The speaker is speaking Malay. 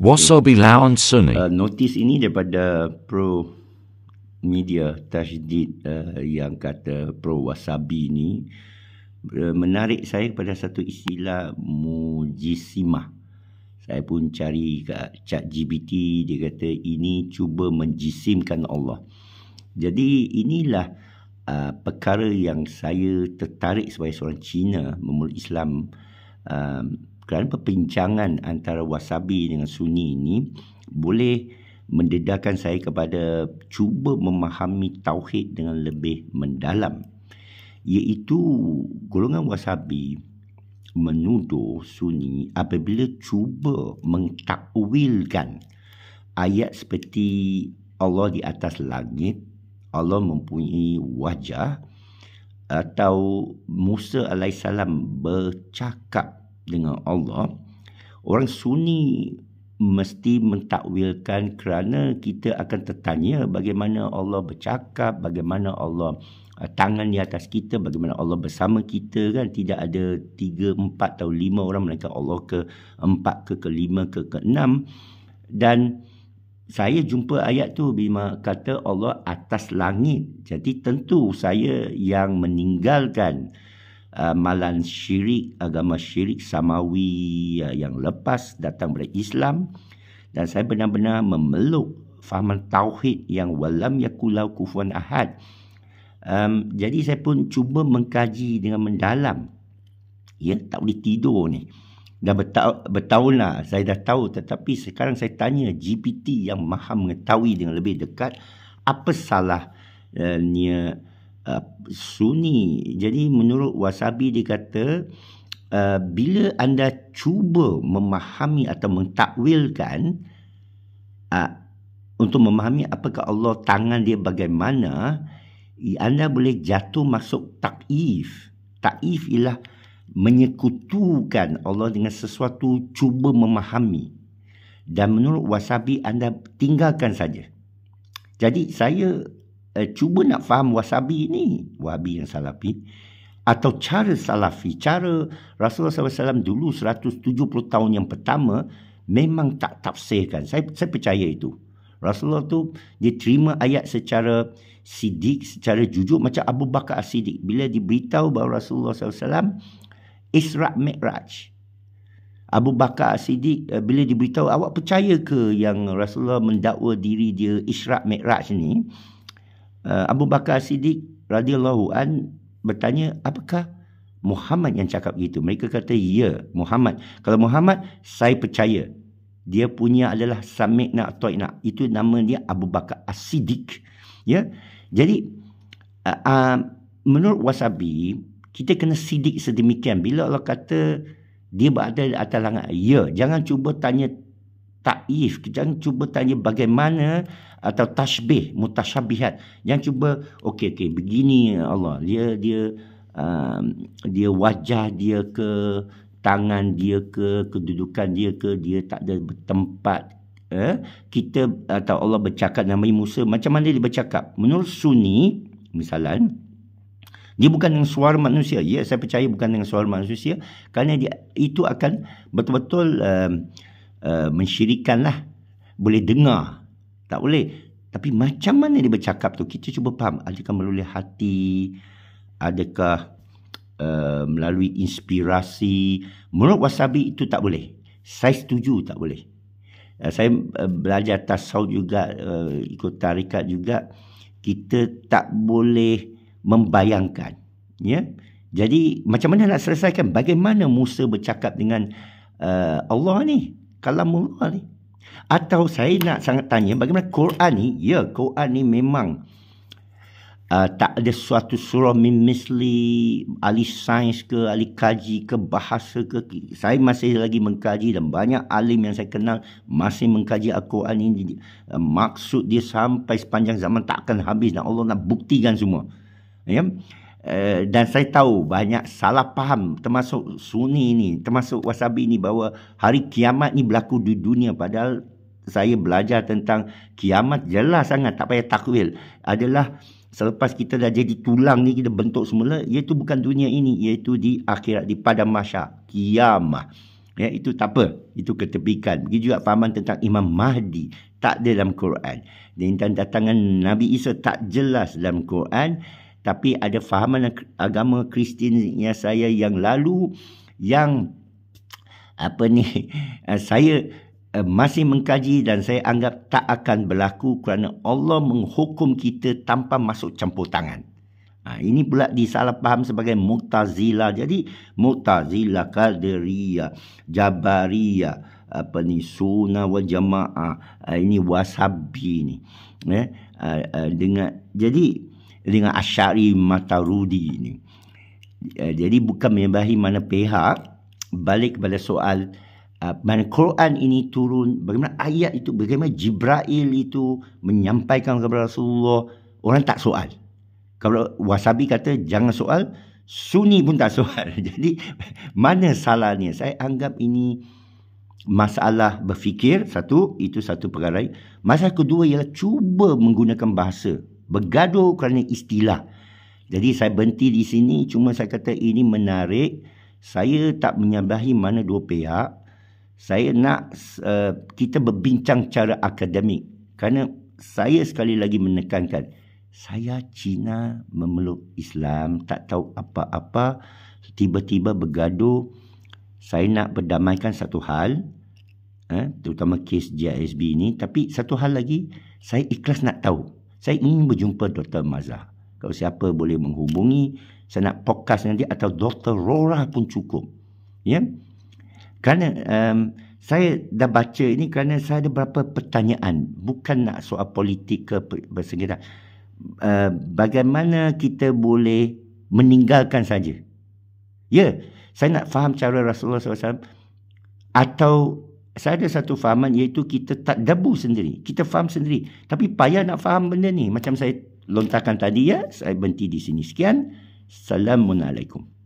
Wasabi Lawan Sunni. Uh, notis ini daripada pro media tajdid uh, yang kata pro wasabi ini uh, menarik saya kepada satu istilah mujisimah. Saya pun cari kat chat GBT, dia kata ini cuba menjisimkan Allah. Jadi inilah uh, perkara yang saya tertarik sebagai seorang Cina memeluk Islam uh, kerana perbincangan antara wasabi dengan sunni ini boleh mendedahkan saya kepada cuba memahami tauhid dengan lebih mendalam iaitu golongan wasabi menuduh sunni apabila cuba mentakwilkan ayat seperti Allah di atas langit Allah mempunyai wajah atau Musa alaihissalam bercakap dengan Allah orang sunni mesti mentakwilkan kerana kita akan tertanya bagaimana Allah bercakap bagaimana Allah uh, tangan di atas kita bagaimana Allah bersama kita kan tidak ada tiga empat atau lima orang mereka Allah ke empat ke ke 5 ke ke 6 dan saya jumpa ayat tu bima kata Allah atas langit jadi tentu saya yang meninggalkan amalan uh, syirik agama syirik samawi uh, yang lepas datang dari Islam dan saya benar-benar memeluk fahaman tauhid yang walam yakulau kufuan ahad um, jadi saya pun cuba mengkaji dengan mendalam ya tak boleh tidur ni dah bertahun lah saya dah tahu tetapi sekarang saya tanya GPT yang maha mengetahui dengan lebih dekat apa salahnya uh, Uh, sunyi. Jadi menurut Wasabi dia kata uh, bila anda cuba memahami atau mentakwilkan uh, untuk memahami apakah Allah tangan dia bagaimana, anda boleh jatuh masuk takif. Takif ialah menyekutukan Allah dengan sesuatu cuba memahami. Dan menurut Wasabi anda tinggalkan saja. Jadi saya uh, cuba nak faham wasabi ni wahabi yang salafi atau cara salafi cara Rasulullah SAW dulu 170 tahun yang pertama memang tak tafsirkan saya saya percaya itu Rasulullah tu dia terima ayat secara sidik secara jujur macam Abu Bakar as sidik bila diberitahu bahawa Rasulullah SAW Isra Mi'raj Abu Bakar as sidik eh, bila diberitahu awak percaya ke yang Rasulullah mendakwa diri dia Isra Mi'raj ni uh, Abu Bakar Siddiq radhiyallahu an bertanya apakah Muhammad yang cakap gitu mereka kata ya Muhammad kalau Muhammad saya percaya dia punya adalah Samikna Atoina itu nama dia Abu Bakar As-Siddiq ya jadi uh, uh, menurut wasabi kita kena sidik sedemikian bila Allah kata dia berada di atas langit ya jangan cuba tanya ta'if jangan cuba tanya bagaimana atau tashbih mutashabihat jangan cuba okey okey begini ya Allah dia dia um, dia wajah dia ke tangan dia ke kedudukan dia ke dia tak ada tempat eh? kita atau Allah bercakap nama Musa macam mana dia bercakap menurut sunni misalan dia bukan dengan suara manusia ya saya percaya bukan dengan suara manusia kerana dia itu akan betul-betul um, Eh, mensyirikan lah. Boleh dengar. Tak boleh. Tapi macam mana dia bercakap tu? Kita cuba faham. Adakah melalui hati? Adakah uh, melalui inspirasi? Menurut Wasabi itu tak boleh. Saya setuju tak boleh. Uh, saya uh, belajar tasawuf juga, uh, ikut tarikat juga. Kita tak boleh membayangkan. Ya? Jadi macam mana nak selesaikan? Bagaimana Musa bercakap dengan uh, Allah ni? kalamullah ni atau saya nak sangat tanya bagaimana Quran ni ya Quran ni memang uh, tak ada suatu surah mimisli ahli sains ke ahli kaji ke bahasa ke saya masih lagi mengkaji dan banyak alim yang saya kenal masih mengkaji Al-Quran ni uh, maksud dia sampai sepanjang zaman takkan habis dan Allah nak buktikan semua ya yeah? Eh, dan saya tahu banyak salah faham termasuk sunni ni termasuk wasabi ni bahawa hari kiamat ni berlaku di dunia padahal saya belajar tentang kiamat jelas sangat tak payah takwil adalah selepas kita dah jadi tulang ni kita bentuk semula iaitu bukan dunia ini iaitu di akhirat di pada mahsyar kiamat ya itu tak apa itu ketepikan begitu juga fahaman tentang imam mahdi tak ada dalam Quran dan datangan Nabi Isa tak jelas dalam Quran tapi ada fahaman agama Kristen yang saya yang lalu yang apa ni eh, saya eh, masih mengkaji dan saya anggap tak akan berlaku kerana Allah menghukum kita tanpa masuk campur tangan. Ha, ini pula disalahfaham sebagai Mu'tazila. Jadi Mu'tazila, Qadariyah, Jabariyah, apa ni Sunnah wal Jamaah, ha, ini Wasabi ni. Eh, ha, ha, dengan jadi dengan Asyari Matarudi ini. Eh, jadi bukan menyembahi mana pihak balik kepada soal eh, mana Quran ini turun, bagaimana ayat itu, bagaimana Jibril itu menyampaikan kepada Rasulullah, orang tak soal. Kalau Wasabi kata jangan soal, Sunni pun tak soal. Jadi mana salahnya? Saya anggap ini masalah berfikir satu itu satu perkara masalah kedua ialah cuba menggunakan bahasa bergaduh kerana istilah. Jadi saya berhenti di sini cuma saya kata ini menarik. Saya tak menyabahi mana dua pihak. Saya nak uh, kita berbincang cara akademik. Kerana saya sekali lagi menekankan saya Cina memeluk Islam tak tahu apa-apa tiba-tiba bergaduh saya nak berdamaikan satu hal eh, terutama kes JISB ini tapi satu hal lagi saya ikhlas nak tahu saya ingin berjumpa Dr. Mazah. Kalau siapa boleh menghubungi, saya nak podcast nanti atau Dr. Rora pun cukup. Ya? Kerana um, saya dah baca ini kerana saya ada beberapa pertanyaan. Bukan nak soal politik ke bersengketa. Uh, bagaimana kita boleh meninggalkan saja? Ya, saya nak faham cara Rasulullah SAW atau saya ada satu fahaman iaitu kita tak debu sendiri. Kita faham sendiri. Tapi payah nak faham benda ni. Macam saya lontarkan tadi ya. Saya berhenti di sini sekian. Assalamualaikum.